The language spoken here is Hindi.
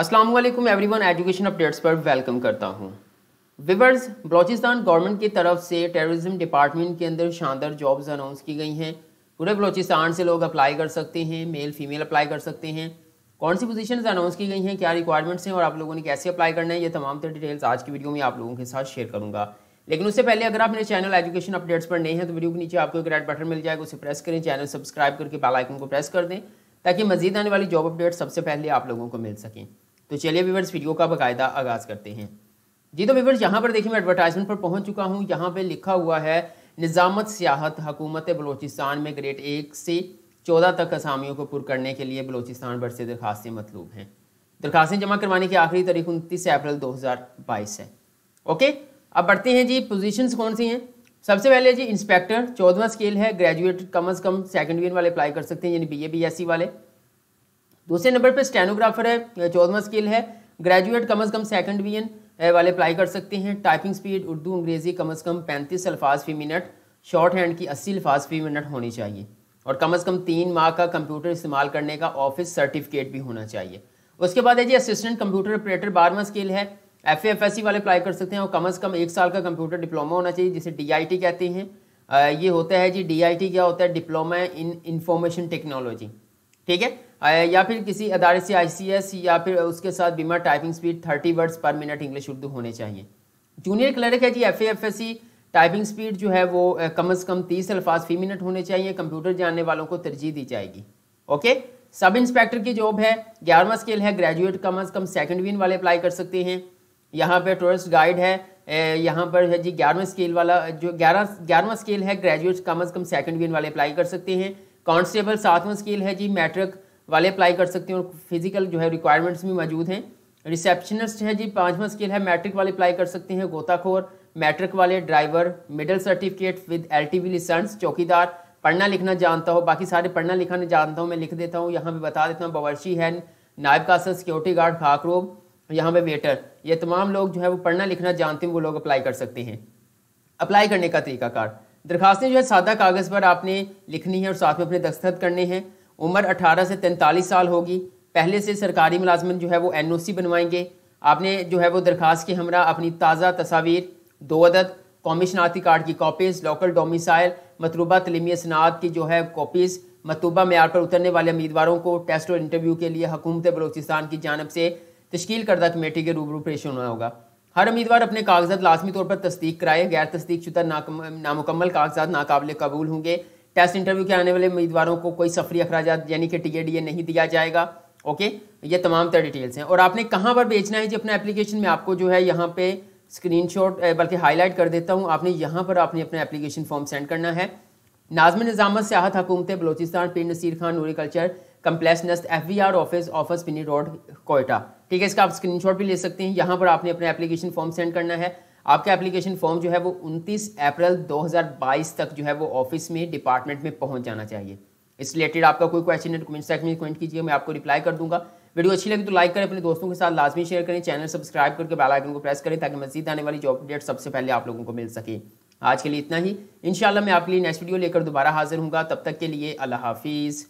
अस्सलाम वालेकुम एवरीवन एजुकेशन अपडेट्स पर वेलकम करता हूँ विवर्स बलोचिस्तान गवर्नमेंट की तरफ से टेररिज्म डिपार्टमेंट के अंदर शानदार जॉब्स अनाउंस की गई हैं पूरे बलोचिस्तान से लोग अप्लाई कर सकते हैं मेल फीमेल अप्लाई कर सकते हैं कौन सी पोजीशंस अनाउंस की गई हैं क्या रिक्वायरमेंट्स हैं और आप लोगों ने कैसे अप्लाई करना है ये तमाम तरह डिटेल्स आज की वीडियो में आप लोगों के साथ शेयर करूंगा लेकिन उससे पहले अगर आप मेरे चैनल एजुकेशन अपडेट्स पर नहीं है तो वीडियो के नीचे आपको एक रेड बटन मिल जाएगा उसे प्रेस करें चैनल सब्सक्राइब करके बेल आइकन को प्रेस कर दें ताकि मजीद आने वाली जॉब अपडेट सबसे पहले आप लोगों को मिल सकें तो चलिए व्यूवर्स वीडियो का बाकायदा आगाज़ करते हैं जी तो व्यूवर्स यहाँ पर देखिए मैं एडवर्टाइजमेंट पर पहुँच चुका हूँ यहाँ पे लिखा हुआ है निज़ामत सियाहत हकूमत बलोचिस्तान में ग्रेड एक से चौदह तक असामियों को पुर करने के लिए बलोचिस्तान भर से दरखास्तें मतलूब हैं दरखास्तें जमा करवाने की आखिरी तारीख उनतीस अप्रैल दो हज़ार बाईस है ओके अब बढ़ते हैं जी पोजिशन कौन सी हैं सबसे पहले जी इंस्पेक्टर चौदवा स्केल है ग्रेजुएट कम अज़ कम सेकेंड ईयर वाले अप्लाई कर सकते हैं यानी B A B S C वाले दूसरे नंबर पर स्टेनोग्राफर है चौदवा स्किल है ग्रेजुएट कम अज़ कम सेकंड बी वाले अप्लाई कर सकते हैं टाइपिंग स्पीड उर्दू अंग्रेज़ी कम अज़ कम पैंतीस अल्फाज फी मिनट शॉर्ट हैंड की अस्सी अल्फाज फी मिनट होनी चाहिए और कम अज़ कम तीन माह का कंप्यूटर इस्तेमाल करने का ऑफिस सर्टिफिकेट भी होना चाहिए उसके बाद है जी असिस्टेंट कंप्यूटर ऑपरेटर बारहवा स्किल है एफ एफ एस सी वाले अप्लाई कर सकते हैं और कम अज़ कम एक साल का कंप्यूटर डिप्लोमा होना चाहिए जिसे डी आई टी कहते हैं ये होता है जी डी आई टी क्या होता है डिप्लोमा इन इंफॉर्मेशन टेक्नोलॉजी ठीक है या फिर किसी अदारे से आईसीएस या फिर उसके साथ बीमा typing speed thirty words per minute English Urdu होने चाहिए जूनियर क्लर्क है जी F F S C typing speed जो है वो कम से कम तीस अल्फाज फी मिनट होने चाहिए कंप्यूटर जानने वालों को तरजीह दी जाएगी ओके सब इंस्पेक्टर की जॉब है ग्यारहवा स्केल है ग्रेजुएट कम अज़ कम सेकेंड विन वाले अप्लाई कर सकते हैं यहाँ पर टूरिस्ट गाइड है यहाँ पर है जी ग्यारहवें स्केल वाला जो ग्यारह ग्यारहवा स्केल है ग्रेजुएट कम अज़ कम सेकेंड विन वाले अप्लाई कर सकते हैं कॉन्स्टेबल सातवां स्किल है जी मैट्रिक वाले अप्लाई कर सकते हैं और फिजिकल जो है रिक्वायरमेंट्स भी मौजूद हैं रिसेप्शनिस्ट है जी पाँचवा स्किल है मैट्रिक वाले अप्लाई कर सकते हैं गोताखोर मैट्रिक वाले driver middle certificate with L T licence चौकीदार पढ़ना लिखना जानता हो बाकी सारे पढ़ना लिखना जानता हूँ मैं लिख देता हूँ यहाँ पे बता देता हूँ बावर्ची है नायब कासन सिक्योरिटी गार्ड खाकरोब यहाँ पे वेटर ये तमाम लोग जो है वो पढ़ना लिखना जानते हैं वो लोग अप्लाई कर सकते हैं अप्लाई करने का तरीकाकार दरखास्तें जो है सादा कागज़ पर आपने लिखनी है और साथ में अपने दस्तखत करने हैं उम्र अठारह से तैंतालीस साल होगी पहले से सरकारी मुलाजमन जो है वो एन ओ सी बनवाएंगे आपने जो है वो दरख्वास के हमरा अपनी ताज़ा तस्वीर दो अदद कौमी शनाती कार्ड की कापीज़ लोकल डोमिसाइल मतलूबा तलीमी सनात की जो है कॉपीज़ मतलूबा मैार पर उतरने वाले उम्मीदवारों को टेस्ट और इंटरव्यू के लिए हकूमत बलोचिस्तान की जानब से तश्कील करदा कमेटी के रूबरू पेश होना होगा हर उम्मीदवार अपने कागजात लाजमी तौर पर तस्दीक कराए गैर तस्दीक शुदा नामुकम्मल कागजात नाकबले कबूल होंगे टेस्ट इंटरव्यू के आने वाले उम्मीदवारों को कोई सफरी अखराज यानी कि टी ए डी ए नहीं दिया जाएगा ओके ये तमाम तरह डिटेल्स हैं और आपने कहाँ पर बेचना है जी अपना एप्लीकेशन में आपको जो है यहाँ पे स्क्रीनशॉट बल्कि हाईलाइट कर देता हूँ आपने यहाँ पर आपने अपना एप्लीकेशन फॉर्म सेंड करना है नाजम निज़ामत सियाहत हकूमत बलोचिस्तान पिंड नसीर खान नूरी कल्चर कंप्लेसनेस F V R office office पिनी रोड कोयटा ठीक है इसका आप स्क्रीनशॉट भी ले सकते हैं यहाँ पर आपने अपना एप्लीकेशन फॉर्म सेंड करना है आपका एप्लीकेशन फॉर्म जो है वो 29 अप्रैल 2022 तक जो है वो ऑफिस में डिपार्टमेंट में पहुंच जाना चाहिए इस रिलेटेड आपका कोई क्वेश्चन है कमेंट तो सेक्शन में कमेंट कीजिए मैं आपको रिप्लाई कर दूंगा वीडियो अच्छी लगी तो लाइक करें अपने दोस्तों के साथ लाजमी शेयर करें चैनल सब्सक्राइब करके बेल आइकन को प्रेस करें ताकि मजीद आने वाली जॉब अपडेट सबसे पहले आप लोगों को मिल सके आज के लिए इतना ही इनशाला मैं आपके लिए नेक्स्ट वीडियो लेकर दोबारा हाजिर हूँ तब तक के लिए अल्लाह हाफिज़